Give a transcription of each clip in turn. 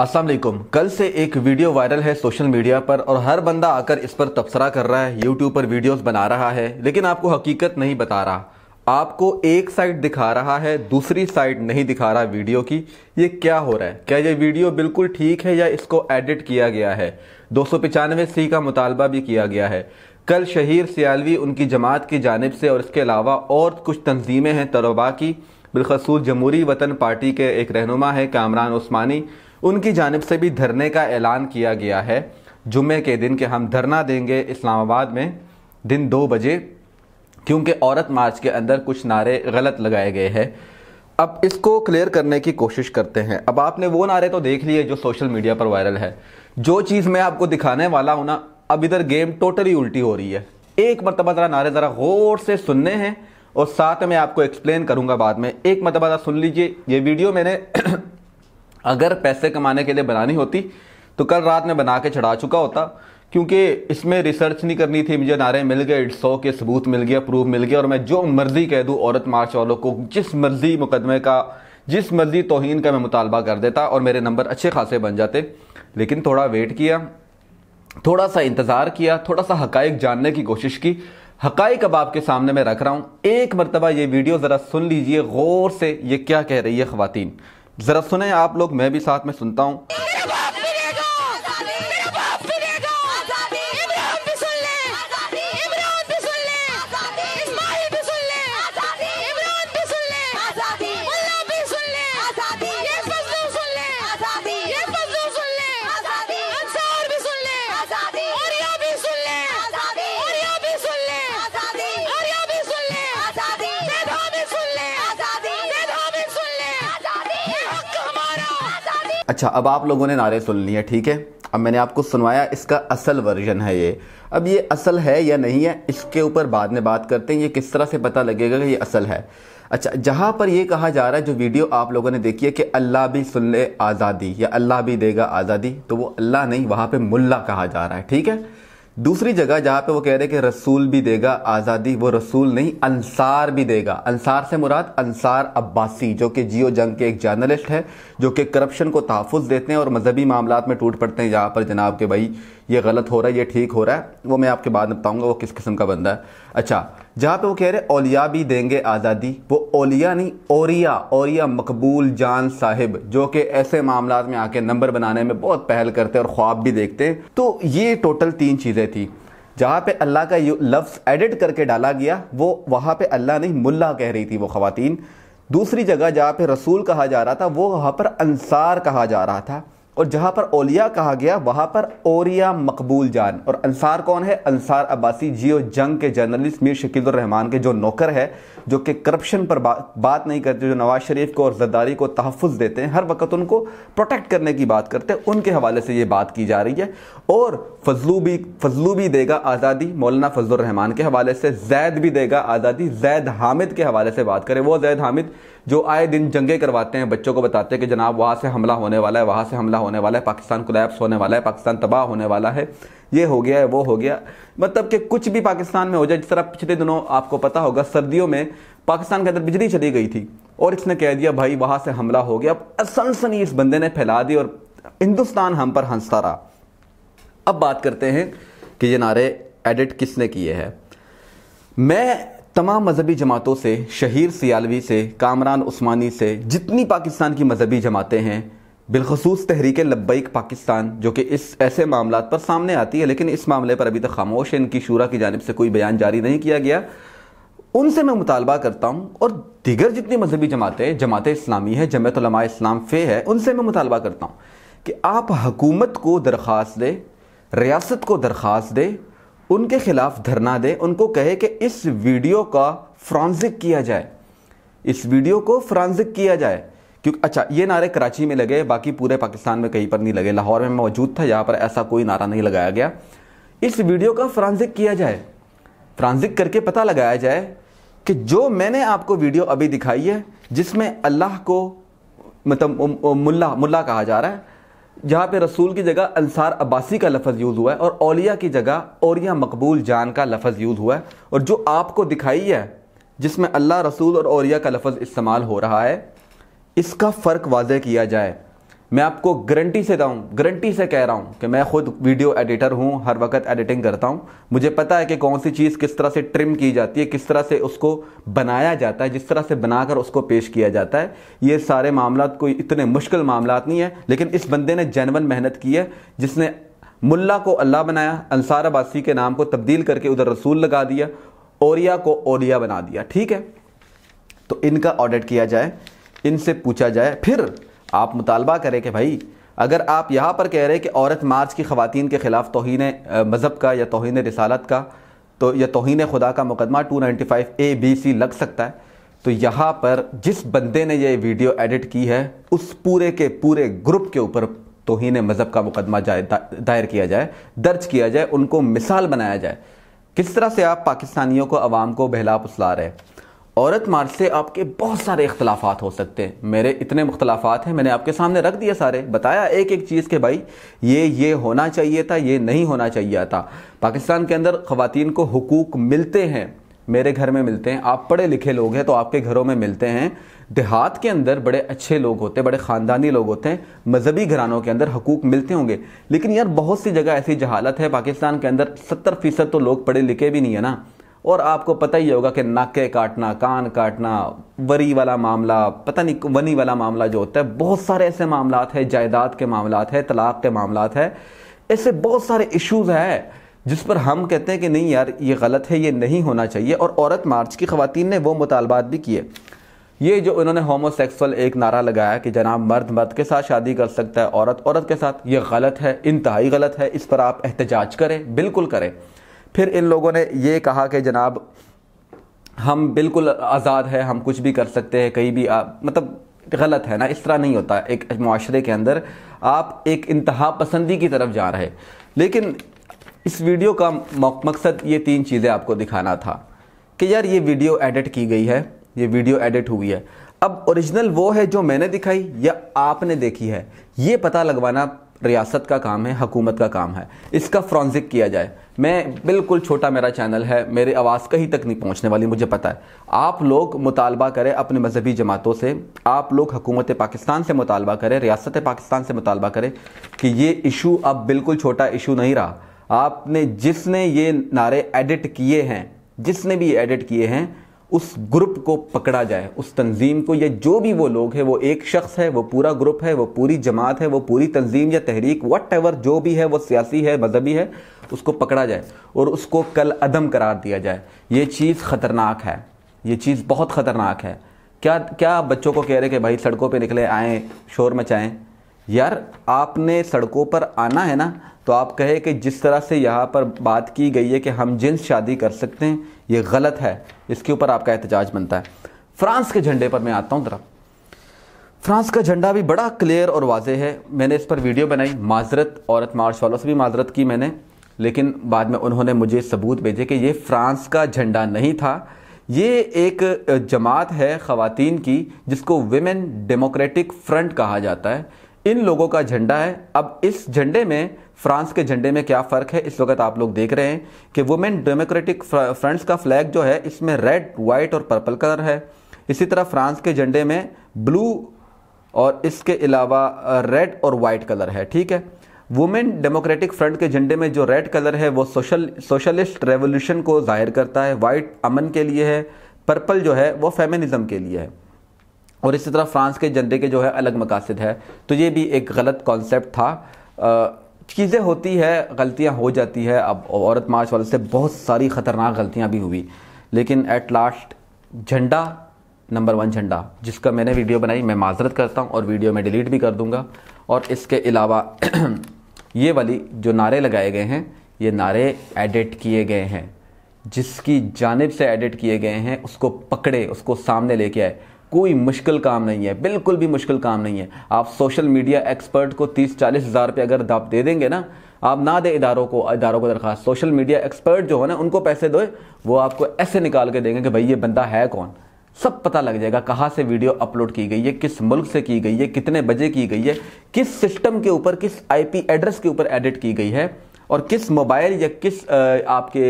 असलम कल से एक वीडियो वायरल है सोशल मीडिया पर और हर बंदा आकर इस पर तबसरा कर रहा है यूट्यूब पर वीडियोस बना रहा है लेकिन आपको हकीकत नहीं बता रहा आपको एक साइड दिखा रहा है दूसरी साइड नहीं दिखा रहा वीडियो की ये क्या हो रहा है क्या ये वीडियो बिल्कुल ठीक है या इसको एडिट किया गया है दो सी का मुतालबा भी किया गया है कल शहीर सियालवी उनकी जमात की जानब से और इसके अलावा और कुछ तंजीमें हैं तरबा की बिलखसूस जमहूरी वतन पार्टी के एक रहनुमा है कामरान उस्मानी उनकी जानब से भी धरने का ऐलान किया गया है जुमे के दिन के हम धरना देंगे इस्लामाबाद में दिन दो बजे क्योंकि औरत मार्च के अंदर कुछ नारे गलत लगाए गए हैं अब इसको क्लियर करने की कोशिश करते हैं अब आपने वो नारे तो देख लिए जो सोशल मीडिया पर वायरल है जो चीज़ मैं आपको दिखाने वाला हूँ ना अब इधर गेम टोटली उल्टी हो रही है एक मरतबा ज़रा नारे ज़रा गौर से सुनने हैं और साथ में आपको एक्सप्लेन करूँगा बाद में एक मरतबा सुन लीजिए ये वीडियो मैंने अगर पैसे कमाने के लिए बनानी होती तो कल रात में बना के चढ़ा चुका होता क्योंकि इसमें रिसर्च नहीं करनी थी मुझे नारे मिल गए सौ के सबूत मिल गया प्रूफ मिल गया और मैं जो मर्ज़ी कह दूँ औरत मार्च वालों को जिस मर्ज़ी मुकदमे का जिस मर्ज़ी तोहन का मैं मुतालबा कर देता और मेरे नंबर अच्छे खासे बन जाते लेकिन थोड़ा वेट किया थोड़ा सा इंतज़ार किया थोड़ा सा हक़ जानने की कोशिश की हकाइक अब आपके सामने मैं रख रहा हूँ एक मरतबा ये वीडियो ज़रा सुन लीजिए गौर से ये क्या कह रही है ख़वातीन ज़रा सुने आप लोग मैं भी साथ में सुनता हूँ अच्छा अब आप लोगों ने नारे सुन लिए ठीक है अब मैंने आपको सुनवाया इसका असल वर्जन है ये अब ये असल है या नहीं है इसके ऊपर बाद में बात करते हैं ये किस तरह से पता लगेगा कि ये असल है अच्छा जहाँ पर ये कहा जा रहा है जो वीडियो आप लोगों ने देखी है कि अल्लाह भी सुन ले आज़ादी या अल्लाह भी देगा आज़ादी तो वो अल्लाह नहीं वहाँ पर मुल्ला कहा जा रहा है ठीक है दूसरी जगह जहाँ पे वो कह रहे हैं कि रसूल भी देगा आज़ादी वो रसूल नहीं अंसार भी देगा अंसार से मुराद अंसार अब्बासी जो कि जियो जंग के एक जर्नलिस्ट है जो कि करप्शन को तहफ़ देते हैं और मजहबी मामला में टूट पड़ते हैं यहाँ पर जनाब के भाई ये गलत हो रहा है ये ठीक हो रहा है वो मैं आपके बाद बताऊंगा वो किस किस्म का बंदा है अच्छा जहाँ पे वो कह रहे ओलिया भी देंगे आज़ादी वो ओलिया नहीं ओरिया ओरिया मकबूल जान साहिब जो कि ऐसे मामला में आके नंबर बनाने में बहुत पहल करते हैं और ख्वाब भी देखते हैं तो ये टोटल तीन चीज़ें थी जहाँ पे अल्लाह का लफ्ज़ एडिट करके डाला गया वो वहाँ पे अल्लाह नहीं मुल्ला कह रही थी वो ख़वातीन दूसरी जगह जहाँ पे रसूल कहा जा रहा था वो वहाँ पर अंसार कहा जा रहा था और जहाँ पर ओलिया कहा गया वहाँ पर ओरिया मकबूल जान और अंसार कौन है अंसार अब्बासी जियो जंग के जर्नलिस्ट मीर शकील रहमान के जो नौकर है जो कि करप्शन पर बा, बात नहीं करते जो नवाज़ शरीफ को और जरदारी को तहफ़ देते हैं हर वक्त उनको प्रोटेक्ट करने की बात करते हैं उनके हवाले से ये बात की जा रही है और फजलू भी फजलू भी देगा आज़ादी मौलाना रहमान के हवाले से जैद भी देगा आज़ादी जैद हामिद के हवाले से बात करें वो जैद हामिद जो आए दिन जंगे करवाते हैं बच्चों को बताते हैं कि जनाब वहाँ से हमला होने वाला है वहाँ से हमला होने वाला है पाकिस्तान कोलैप्स होने वाला है पाकिस्तान तबाह होने वाला है ये हो गया है वो हो गया मतलब कि कुछ भी पाकिस्तान में हो जाए जिस तरह पिछले दिनों आपको पता होगा सर्दियों में पाकिस्तान के अंदर बिजली चली गई थी और इसने कह दिया भाई वहां से हमला हो गया अब सनसनी इस बंदे ने फैला दी और हिंदुस्तान हम पर हंसता रहा अब बात करते हैं कि ये नारे एडिट किसने किए हैं मैं तमाम मजहबी जमातों से शहीर सियालवी से कामरान उस्मानी से जितनी पाकिस्तान की मजहबी जमातें हैं बिलखसूस तहरीक लब्बैक पाकिस्तान जो कि इस ऐसे मामला पर सामने आती है लेकिन इस मामले पर अभी तक खामोश है इनकी शूरा की जानब से कोई बयान जारी नहीं किया गया उनसे मैं मुतालबा करता हूँ और दीगर जितनी मजहबी जमातें जमात इस्लामी है जमतलमा इस्लाम फे है उनसे मैं मुतालबा करता हूँ कि आप हकूमत को दरख्वास्त दें रियासत को दरख्वास्त दें उनके ख़िलाफ़ धरना दें उनको कहे कि इस वीडियो का फ्रांजिक किया जाए इस वीडियो को फ्रांजिक किया जाए क्योंकि अच्छा ये नारे कराची में लगे बाकी पूरे पाकिस्तान में कहीं पर नहीं लगे लाहौर में मौजूद था यहाँ पर ऐसा कोई नारा नहीं लगाया गया इस वीडियो का फ्रांसिक किया जाए फ्रांसिक करके पता लगाया जाए कि जो मैंने आपको वीडियो अभी दिखाई है जिसमें अल्लाह को मतलब मुल्ला मुल्ला कहा जा रहा है जहाँ पे रसूल की जगह अंसार अब्बासी का लफज यूज़ हुआ है और ओलिया की जगह औरिया मकबूल जान का लफज यूज़ हुआ है और जो आपको दिखाई है जिसमें अल्लाह रसूल और औरिया का लफज इस्तेमाल हो रहा है इसका फ़र्क वाजह किया जाए मैं आपको गारंटी से दाऊँ गारंटी से कह रहा हूँ कि मैं खुद वीडियो एडिटर हूँ हर वक्त एडिटिंग करता हूँ मुझे पता है कि कौन सी चीज़ किस तरह से ट्रिम की जाती है किस तरह से उसको बनाया जाता है जिस तरह से बनाकर उसको पेश किया जाता है ये सारे मामला कोई इतने मुश्किल मामला नहीं है लेकिन इस बंदे ने जैनवन मेहनत की है जिसने मुला को अल्लाह बनाया अंसार अबासी के नाम को तब्दील करके उधर रसूल लगा दिया ओरिया को ओरिया बना दिया ठीक है तो इनका ऑडिट किया जाए इनसे पूछा जाए फिर आप मुतालबा करें कि भाई अगर आप यहाँ पर कह रहे हैं कि औरत मार्च की खवतिन के ख़िलाफ़ तोहन मज़हब का या तोहन रसालत का तो या तोहन खुदा का मुकदमा 295 ए बी सी लग सकता है तो यहाँ पर जिस बंदे ने यह वीडियो एडिट की है उस पूरे के पूरे ग्रुप के ऊपर तोहन मज़हब का मुकदमा दायर किया जाए दर्ज किया जाए उनको मिसाल बनाया जाए किस तरह से आप पाकिस्तानियों को आवाम को बहला पुसला रहे औरत मार्च से आपके बहुत सारे इख्तलाफात हो सकते हैं मेरे इतने मुख्तलाफात हैं मैंने आपके सामने रख दिए सारे बताया एक एक चीज़ के भाई ये ये होना चाहिए था ये नहीं होना चाहिए था पाकिस्तान के अंदर ख़वान को हकूक़ मिलते हैं मेरे घर में मिलते हैं आप पढ़े लिखे लोग हैं तो आपके घरों में मिलते हैं देहात के अंदर बड़े अच्छे लोग होते हैं बड़े ख़ानदानी लोग होते हैं मजहबी घरानों के अंदर हकूक मिलते होंगे लेकिन यार बहुत सी जगह ऐसी जहालत है पाकिस्तान के अंदर सत्तर फ़ीसद तो लोग पढ़े लिखे भी नहीं है ना और आपको पता ही होगा कि नाके काटना कान काटना वरी वाला मामला पता नहीं वनी वाला मामला जो होता है बहुत सारे ऐसे मामला है जायदाद के मामला है तलाक के मामला है ऐसे बहुत सारे इश्यूज़ हैं जिस पर हम कहते हैं कि नहीं यार ये गलत है ये नहीं होना चाहिए और औरत मार्च की खवतिन ने वो मुतालबात भी किए ये जो इन्होंने होमोसेक्सुअल एक नारा लगाया कि जनाब मर्द मर्द के साथ शादी कर सकता है औरत औरत के साथ ये गलत है इंतहाई गलत है इस पर आप एहतजाज करें बिल्कुल करें फिर इन लोगों ने ये कहा कि जनाब हम बिल्कुल आज़ाद है हम कुछ भी कर सकते हैं कहीं भी आप मतलब गलत है ना इस तरह नहीं होता एक माशरे के अंदर आप एक इंतहा पसंदी की तरफ जा रहे लेकिन इस वीडियो का मकसद ये तीन चीज़ें आपको दिखाना था कि यार ये वीडियो एडिट की गई है ये वीडियो एडिट हुई है अब ओरिजिनल वो है जो मैंने दिखाई या आपने देखी है ये पता लगवाना रियासत का काम है हकूमत का काम है इसका फ्रॉन्जिक किया जाए मैं बिल्कुल छोटा मेरा चैनल है मेरी आवाज़ कहीं तक नहीं पहुंचने वाली मुझे पता है आप लोग मुतालबा करें अपने मजहबी जमातों से आप लोग हकूमत पाकिस्तान से मुतालबा करें रियासत पाकिस्तान से मुतालबा करें कि ये इशू अब बिल्कुल छोटा इशू नहीं रहा आपने जिसने ये नारे एडिट किए हैं जिसने भी एडिट किए हैं उस ग्रुप को पकड़ा जाए उस तंजीम को या जो भी वो लोग हैं वो एक शख्स है वो पूरा ग्रुप है वो पूरी जमात है वो पूरी तंजीम या तहरीक वट एवर जो भी है वो सियासी है मजहबी है उसको पकड़ा जाए और उसको कल अदम करार दिया जाए ये चीज़ ख़तरनाक है ये चीज़ बहुत ख़तरनाक है क्या क्या आप बच्चों को कह रहे कि भाई सड़कों पर निकले आएँ शोर मचाएँ यार आपने सड़कों पर आना है ना तो आप कहे कि जिस तरह से यहाँ पर बात की गई है कि हम जिन्स शादी कर सकते हैं ये गलत है इसके ऊपर आपका एहतजाज बनता है फ्रांस के झंडे पर मैं आता हूँ ज़रा फ्रांस का झंडा भी बड़ा क्लियर और वाजे है मैंने इस पर वीडियो बनाई माजरत औरत मार्च वालों से भी माजरत की मैंने लेकिन बाद में उन्होंने मुझे सबूत भेजे कि ये फ्रांस का झंडा नहीं था ये एक जमात है ख़वातीन की जिसको वेमेन डेमोक्रेटिक फ्रंट कहा जाता है इन लोगों का झंडा है अब इस झंडे में फ्रांस के झंडे में क्या फ़र्क है इस वक्त आप लोग देख रहे हैं कि वुमेन डेमोक्रेटिक फ्रंट्स का फ्लैग जो है इसमें रेड वाइट और पर्पल कलर है इसी तरह फ्रांस के झंडे में ब्लू और इसके अलावा रेड और वाइट कलर है ठीक है वुमेन डेमोक्रेटिक फ्रंट के झंडे में जो रेड कलर है वो सोशल सोशलिस्ट रेवोल्यूशन को जाहिर करता है वाइट अमन के लिए है पर्पल जो है वो फेमिनिज़म के लिए है और इसी तरह फ्रांस के जनरे के जो है अलग मकासद है तो ये भी एक गलत कॉन्सेप्ट था चीज़ें होती है गलतियाँ हो जाती है अब औरत मार्च वाले से बहुत सारी ख़तरनाक गलतियाँ भी हुई लेकिन एट लास्ट झंडा नंबर वन झंडा जिसका मैंने वीडियो बनाई मैं माजरत करता हूँ और वीडियो में डिलीट भी कर दूँगा और इसके अलावा ये वाली जो नारे लगाए गए हैं ये नारे एडिट किए गए हैं जिसकी जानब से एडिट किए गए हैं उसको पकड़े उसको सामने लेके आए कोई मुश्किल काम नहीं है बिल्कुल भी मुश्किल काम नहीं है आप सोशल मीडिया एक्सपर्ट को तीस चालीस हज़ार रुपये अगर आप दे देंगे ना आप ना दे इदारों को इदारों को दरख्वास्त सोशल मीडिया एक्सपर्ट जो है ना उनको पैसे दो वो आपको ऐसे निकाल के देंगे कि भाई ये बंदा है कौन सब पता लग जाएगा कहाँ से वीडियो अपलोड की गई है किस मुल्क से की गई है कितने बजे की गई है किस सिस्टम के ऊपर किस आईपी एड्रेस के ऊपर एडिट की गई है और किस मोबाइल या किस आपके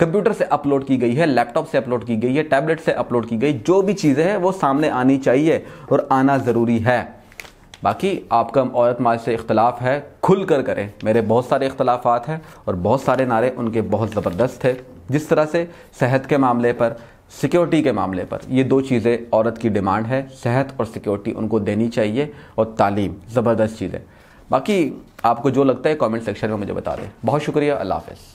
कंप्यूटर से अपलोड की गई है लैपटॉप से अपलोड की गई है टैबलेट से अपलोड की गई जो भी चीज़ें हैं वो सामने आनी चाहिए और आना ज़रूरी है बाकी आपका औरत माज से इख्तलाफ है खुल कर करें मेरे बहुत सारे इख्तलाफात हैं और बहुत सारे नारे उनके बहुत ज़बरदस्त थे जिस तरह से सेहत के मामले पर सिक्योरिटी के मामले पर ये दो चीज़ें औरत की डिमांड है सेहत और सिक्योरिटी उनको देनी चाहिए और तालीम ज़बरदस्त चीज़ें बाकी आपको जो लगता है कमेंट सेक्शन में मुझे बता दें बहुत शुक्रिया अल्लाह हाफ़